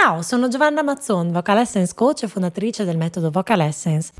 Ciao, sono Giovanna Mazzon, vocal essence coach e fondatrice del metodo Vocal Essence.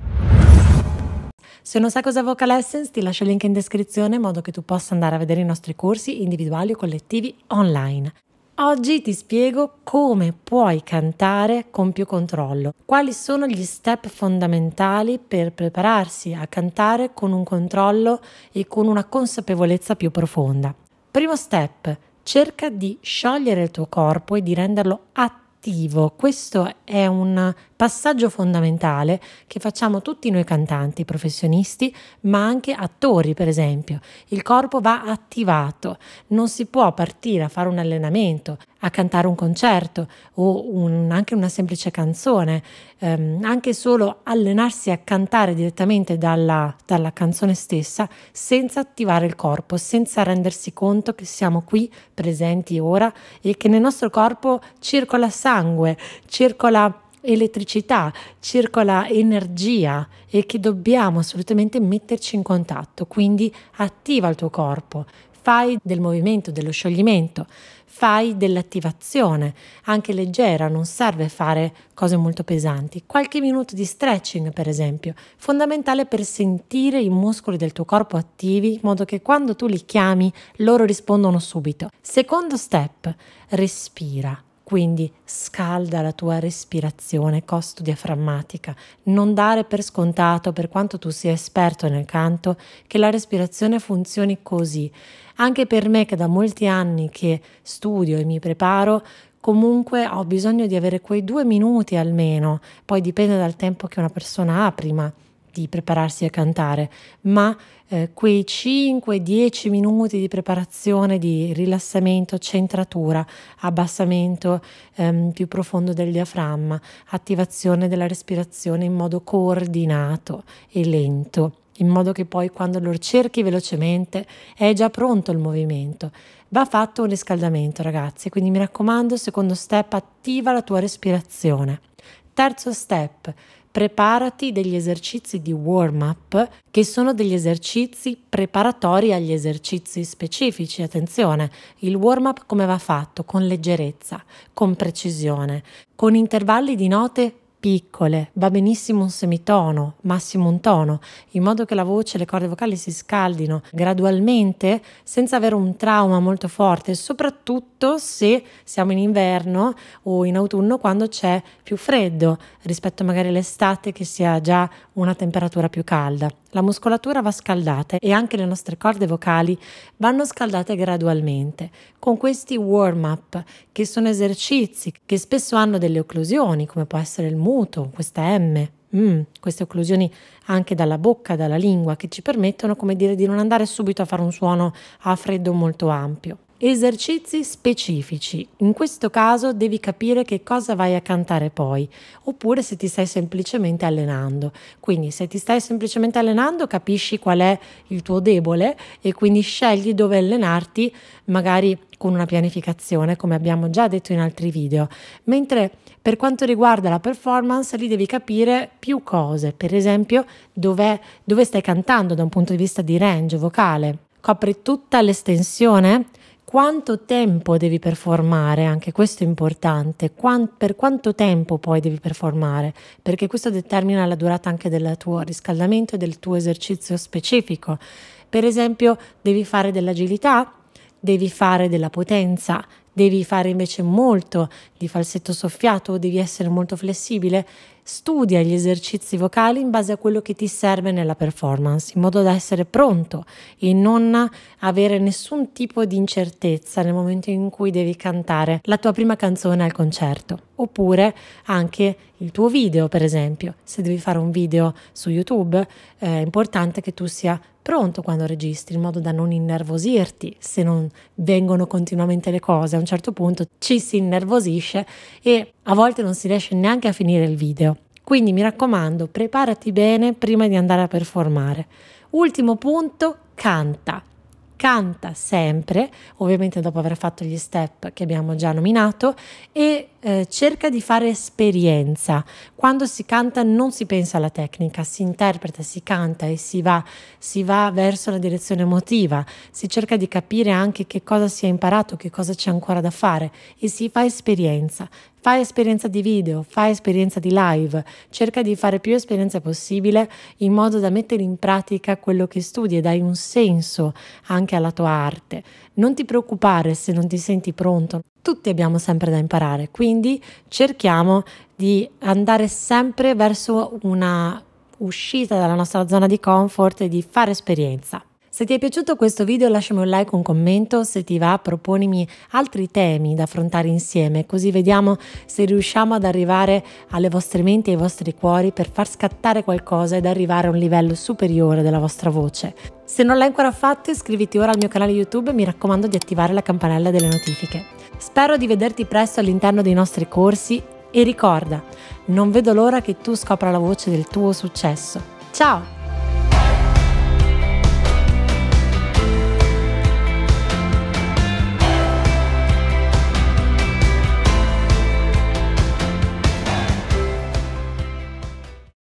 Se non sai cos'è Vocal Essence, ti lascio il link in descrizione in modo che tu possa andare a vedere i nostri corsi individuali o collettivi online. Oggi ti spiego come puoi cantare con più controllo, quali sono gli step fondamentali per prepararsi a cantare con un controllo e con una consapevolezza più profonda. Primo step, cerca di sciogliere il tuo corpo e di renderlo attivo creativo. Questo è un passaggio fondamentale che facciamo tutti noi cantanti, professionisti, ma anche attori, per esempio. Il corpo va attivato, non si può partire a fare un allenamento, a cantare un concerto o un, anche una semplice canzone, ehm, anche solo allenarsi a cantare direttamente dalla, dalla canzone stessa senza attivare il corpo, senza rendersi conto che siamo qui presenti ora e che nel nostro corpo circola sangue, circola elettricità, circola energia e che dobbiamo assolutamente metterci in contatto. Quindi attiva il tuo corpo, fai del movimento, dello scioglimento, fai dell'attivazione, anche leggera, non serve fare cose molto pesanti. Qualche minuto di stretching, per esempio, fondamentale per sentire i muscoli del tuo corpo attivi in modo che quando tu li chiami loro rispondono subito. Secondo step, respira. Quindi scalda la tua respirazione costo diaframmatica, non dare per scontato, per quanto tu sia esperto nel canto, che la respirazione funzioni così. Anche per me che da molti anni che studio e mi preparo, comunque ho bisogno di avere quei due minuti almeno, poi dipende dal tempo che una persona ha prima di prepararsi a cantare, ma eh, quei 5-10 minuti di preparazione, di rilassamento, centratura, abbassamento ehm, più profondo del diaframma, attivazione della respirazione in modo coordinato e lento in modo che poi quando lo cerchi velocemente è già pronto il movimento. Va fatto un riscaldamento, ragazzi, quindi mi raccomando, secondo step attiva la tua respirazione. Terzo step, preparati degli esercizi di warm-up, che sono degli esercizi preparatori agli esercizi specifici. Attenzione, il warm-up come va fatto? Con leggerezza, con precisione, con intervalli di note piccole, va benissimo un semitono, massimo un tono, in modo che la voce e le corde vocali si scaldino gradualmente senza avere un trauma molto forte, soprattutto se siamo in inverno o in autunno quando c'è più freddo rispetto magari all'estate che sia già una temperatura più calda. La muscolatura va scaldata e anche le nostre corde vocali vanno scaldate gradualmente con questi warm-up che sono esercizi che spesso hanno delle occlusioni come può essere il muto, questa M, mm, queste occlusioni anche dalla bocca, dalla lingua che ci permettono come dire di non andare subito a fare un suono a freddo molto ampio. Esercizi specifici. In questo caso devi capire che cosa vai a cantare poi, oppure se ti stai semplicemente allenando. Quindi se ti stai semplicemente allenando capisci qual è il tuo debole e quindi scegli dove allenarti, magari con una pianificazione, come abbiamo già detto in altri video. Mentre per quanto riguarda la performance, lì devi capire più cose, per esempio dove stai cantando da un punto di vista di range vocale. Copri tutta l'estensione? quanto tempo devi performare, anche questo è importante, Quant- per quanto tempo poi devi performare, perché questo determina la durata anche del tuo riscaldamento e del tuo esercizio specifico. Per esempio, devi fare dell'agilità, devi fare della potenza, devi fare invece molto di falsetto soffiato o devi essere molto flessibile, studia gli esercizi vocali in base a quello che ti serve nella performance, in modo da essere pronto e non avere nessun tipo di incertezza nel momento in cui devi cantare la tua prima canzone al concerto, oppure anche il tuo video, per esempio. Se devi fare un video su YouTube, è importante che tu sia pronto quando registri, in modo da non innervosirti se non vengono continuamente le cose. A un certo punto ci si innervosisce e a volte non si riesce neanche a finire il video. Quindi mi raccomando, preparati bene prima di andare a performare. Ultimo punto, canta canta sempre, ovviamente dopo aver fatto gli step che abbiamo già nominato, e eh, cerca di fare esperienza. Quando si canta non si pensa alla tecnica, si interpreta, si canta e si va, si va verso la direzione emotiva, si cerca di capire anche che cosa si è imparato, che cosa c'è ancora da fare e si fa esperienza. Fai esperienza di video, fai esperienza di live, cerca di fare più esperienze possibile in modo da mettere in pratica quello che studi e dai un senso anche alla tua arte. Non ti preoccupare se non ti senti pronto, tutti abbiamo sempre da imparare, quindi cerchiamo di andare sempre verso una uscita dalla nostra zona di comfort e di fare esperienza. Se ti è piaciuto questo video lasciami un like, un commento, se ti va proponimi altri temi da affrontare insieme, così vediamo se riusciamo ad arrivare alle vostre menti e ai vostri cuori per far scattare qualcosa ed arrivare a un livello superiore della vostra voce. Se non l'hai ancora fatto iscriviti ora al mio canale YouTube e mi raccomando di attivare la campanella delle notifiche. Spero di vederti presto all'interno dei nostri corsi e ricorda, non vedo l'ora che tu scopra la voce del tuo successo. Ciao!